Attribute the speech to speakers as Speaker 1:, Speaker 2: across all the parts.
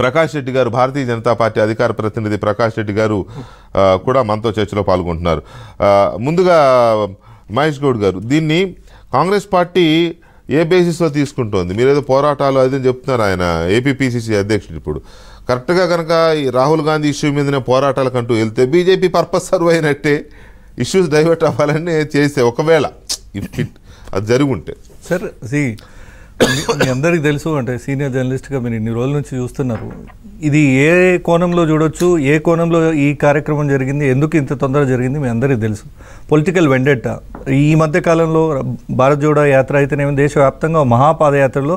Speaker 1: ప్రకాష్ రెడ్డి గారు భారతీయ జనతా పార్టీ అధికార ప్రతినిధి ప్రకాష్ రెడ్డి గారు కూడా మనతో చర్చలో పాల్గొంటున్నారు ముందుగా మహేష్ గౌడ్ గారు దీన్ని కాంగ్రెస్ పార్టీ ఏ బేసిస్లో తీసుకుంటోంది మీరేదో పోరాటాలు అని చెప్తున్నారు ఆయన ఏపీపీసీసీ అధ్యక్షుడు ఇప్పుడు కరెక్ట్గా కనుక ఈ రాహుల్ గాంధీ ఇష్యూ మీదనే అంటూ వెళ్తే బీజేపీ పర్పస్ సర్వ్ అయినట్టే ఇష్యూస్ డైవర్ట్ అవ్వాలని చేస్తే ఒకవేళ ఇఫ్ అది జరిగి ఉంటే
Speaker 2: సార్ మీ అందరికీ తెలుసు అంటే సీనియర్ జర్నలిస్ట్గా మీరు ఇన్ని రోజుల నుంచి చూస్తున్నారు ఇది ఏ కోణంలో చూడొచ్చు ఏ కోణంలో ఈ కార్యక్రమం జరిగింది ఎందుకు ఇంత తొందర జరిగింది మీ అందరికీ తెలుసు పొలిటికల్ వెండెట్ట ఈ మధ్య కాలంలో భారత్ జోడో యాత్ర అయితేనేమి దేశవ్యాప్తంగా మహాపాదయాత్రలో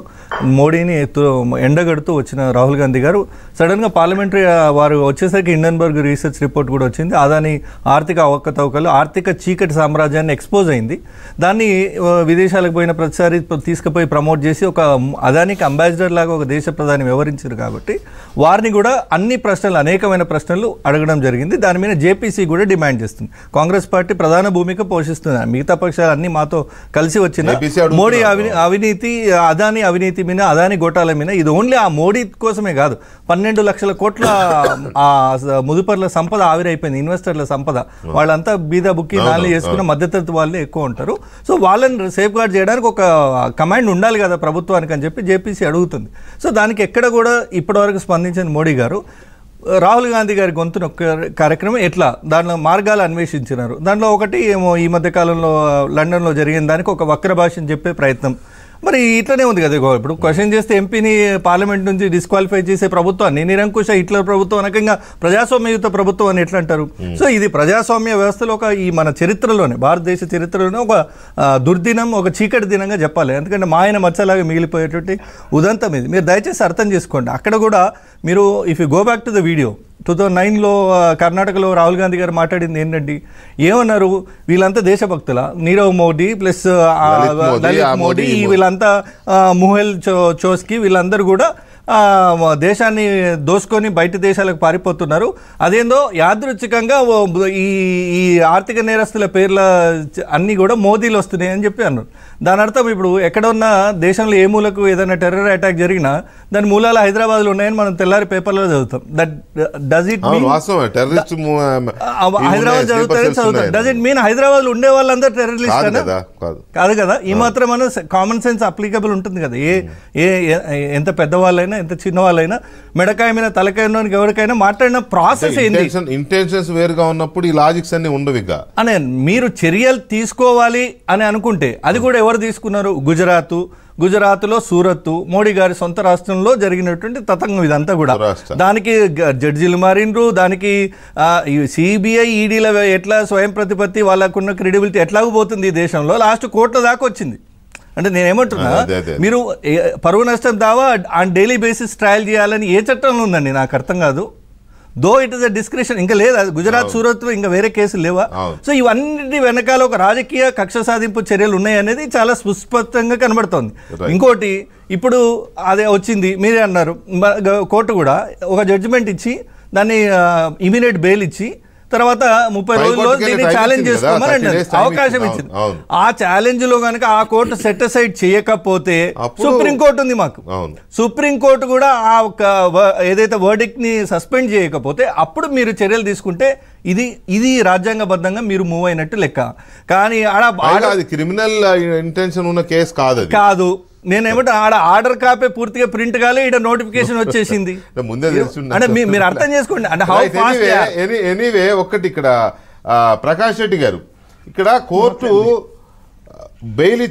Speaker 2: మోడీని ఎండగడుతూ వచ్చిన రాహుల్ గాంధీ గారు సడన్గా పార్లమెంటరీ వారు వచ్చేసరికి ఇండన్బర్గ్ రీసెర్చ్ రిపోర్ట్ కూడా వచ్చింది అదాని ఆర్థిక అవకతవకలు ఆర్థిక చీకటి సామ్రాజ్యాన్ని ఎక్స్పోజ్ అయింది దాన్ని విదేశాలకు పోయిన ప్రతిసారి తీసుకుపోయి ప్రమోట్ చేసి చేసి ఒక అదానికి అంబాసిడర్ లాగా ఒక దేశ ప్రధాని వ్యవహరించారు కాబట్టి వారిని కూడా అన్ని ప్రశ్నలు అనేకమైన ప్రశ్నలు అడగడం జరిగింది దాని మీద జేపీసీ కూడా డిమాండ్ చేస్తుంది కాంగ్రెస్ పార్టీ ప్రధాన భూమిక పోషిస్తుంది మిగతా పక్షాలు అన్ని మాతో కలిసి వచ్చిన మోడీ అవినీతి అదాని అవినీతి మీద అదాని గోటాల మీద ఇది ఓన్లీ ఆ మోడీ కోసమే కాదు పన్నెండు లక్షల కోట్ల ముదుపర్ల సంపద ఆవిరైపోయింది ఇన్వెస్టర్ల సంపద వాళ్ళంతా బీద బుక్కి నాలుగు చేసుకున్న మధ్యతరగతి వాళ్ళే ఎక్కువ ఉంటారు సో వాళ్ళని సేఫ్ గార్డ్ చేయడానికి ఒక కమాండ్ ఉండాలి కదా లేదా ప్రభుత్వానికి అని చెప్పి జేపీసీ అడుగుతుంది సో దానికి ఎక్కడ కూడా ఇప్పటివరకు స్పందించిన మోడీ గారు రాహుల్ గాంధీ గారి గొంతు ఒక కార్యక్రమం ఎట్లా దానిలో మార్గాలు అన్వేషించినారు దానిలో ఒకటి ఏమో ఈ మధ్యకాలంలో లండన్లో జరిగిన దానికి ఒక వక్ర భాషను చెప్పే ప్రయత్నం మరి ఇట్లనే ఉంది కదా ఇప్పుడు క్వశ్చన్ చేస్తే ఎంపీని పార్లమెంట్ నుంచి డిస్క్వాలిఫై చేసే ప్రభుత్వాన్ని నిరంకుశ హిట్లర్ ప్రభుత్వం అనకంగా ప్రజాస్వామ్యయుత ప్రభుత్వం అని ఎట్లా అంటారు hmm. సో ఇది ప్రజాస్వామ్య వ్యవస్థలో ఒక ఈ మన చరిత్రలోనే భారతదేశ చరిత్రలోనే ఒక దుర్దినం ఒక చీకటి దినంగా చెప్పాలి ఎందుకంటే మా ఆయన మచ్చలాగా మిగిలిపోయేటువంటి ఉదంతం ఇది మీరు దయచేసి అర్థం చేసుకోండి అక్కడ కూడా మీరు if you go back to the video two thousand నైన్లో కర్ణాటకలో రాహుల్ గాంధీ గారు మాట్లాడింది ఏంటంటే ఏమన్నారు వీళ్ళంతా దేశభక్తుల నీరవ్ మోడీ ప్లస్ లలిత్ మోడీ వీళ్ళంతా ముహెల్ చో చోస్కి వీళ్ళందరూ కూడా దేశాన్ని దోసుకొని బయట దేశాలకు పారిపోతున్నారు అదేందో యాదృచ్ఛికంగా ఈ ఈ ఆర్థిక నేరస్తుల పేర్ల అన్నీ కూడా మోదీలు వస్తున్నాయి అని చెప్పి అన్నారు దాని అర్థం ఇప్పుడు ఎక్కడ ఉన్న దేశంలో ఏ మూలకు ఏదైనా టెర్రర్ అటాక్ జరిగినా దాని మూలాలు హైదరాబాద్లో ఉన్నాయని మనం తెల్లారి పేపర్లో చదువుతాం that does it
Speaker 1: Hyderabad
Speaker 2: it mean Hyderabad ఉండే వాళ్ళందరూ టెర్రరిస్ట్ కాదు కదా ఈ మాత్రం కామన్ సెన్స్ అప్లికబుల్ ఉంటుంది కదా hmm. ఏ ఏ ఎంత పెద్దవాళ్ళైనా ఎంత చిన్న
Speaker 1: వాళ్ళైనా మెడకాయ మీద తలకాయ ఎవరికైనా మాట్లాడిన ప్రాసెస్ ఇంటెన్షన్స్ వేరుగా ఉన్నప్పుడు ఈ లాజిక్స్ అన్ని ఉండవు ఇక
Speaker 2: అనే మీరు చర్యలు తీసుకోవాలి అని అనుకుంటే అది కూడా ఎవరు తీసుకున్నారు గుజరాత్ గుజరాత్లో సూరత్ మోడీ గారి సొంత రాష్ట్రంలో జరిగినటువంటి తతంగం ఇదంతా కూడా దానికి జడ్జిలు మారిండ్రు దానికి సిబిఐ ఈడీల ఎట్లా స్వయం ప్రతిపత్తి వాళ్ళకున్న క్రెడిబిలిటీ ఎట్లాగ పోతుంది ఈ దేశంలో లాస్ట్ కోట్ల దాకా వచ్చింది అంటే నేనేమంటున్నా మీరు పరువు నష్టం దావా ఆన్ డైలీ బేసిస్ ట్రయల్ చేయాలని ఏ చట్టంలో ఉందండి నాకు అర్థం కాదు though it is a description ఇంకా లేదా గుజరాత్ సూరత్ లో ఇంకా వేరే కేసులు లేవా సో ఇవన్నీ వెనకాల ఒక రాజకీయ కక్ష సాధింపు చర్యలు ఉన్నాయనేది చాలా సుస్పష్టంగా కనబడుతోంది ఇంకోటి ఇప్పుడు అదే వచ్చింది మీరే అన్నారు కోర్టు కూడా ఒక జడ్జిమెంట్ ఇచ్చి దాన్ని ఇమీడియట్ బెయిల్ ఇచ్చి తర్వాత ముప్పై రోజుల్లో దీన్ని ఛాలెంజ్ చేసుకోమని అవకాశం ఇచ్చింది ఆ ఛాలెంజ్ లో కనుక ఆ కోర్టు సెటిసైడ్ చేయకపోతే సుప్రీంకోర్టు ఉంది మాకు సుప్రీంకోర్టు కూడా ఆ ఒక ఏదైతే వర్డిక్ ని సస్పెండ్ చేయకపోతే అప్పుడు మీరు చర్యలు తీసుకుంటే ఇది ఇది రాజ్యాంగబద్ధంగా మీరు మూవ్ అయినట్టు లెక్క కానీ క్రిమినల్
Speaker 1: ఇంటెన్షన్ ఉన్న కేసు కాదు కాదు
Speaker 2: నేనేమంటే ఆడ ఆర్డర్ కాపే పూర్తిగా ప్రింట్ కాలే ఇక్కడ నోటిఫికేషన్ వచ్చేసింది ముందే అంటే మీరు అర్థం
Speaker 1: చేసుకోండి అంటే ఎనీవే ఒక్కటి ఇక్కడ ప్రకాష్ రెడ్డి గారు ఇక్కడ కోర్టు బెయిల్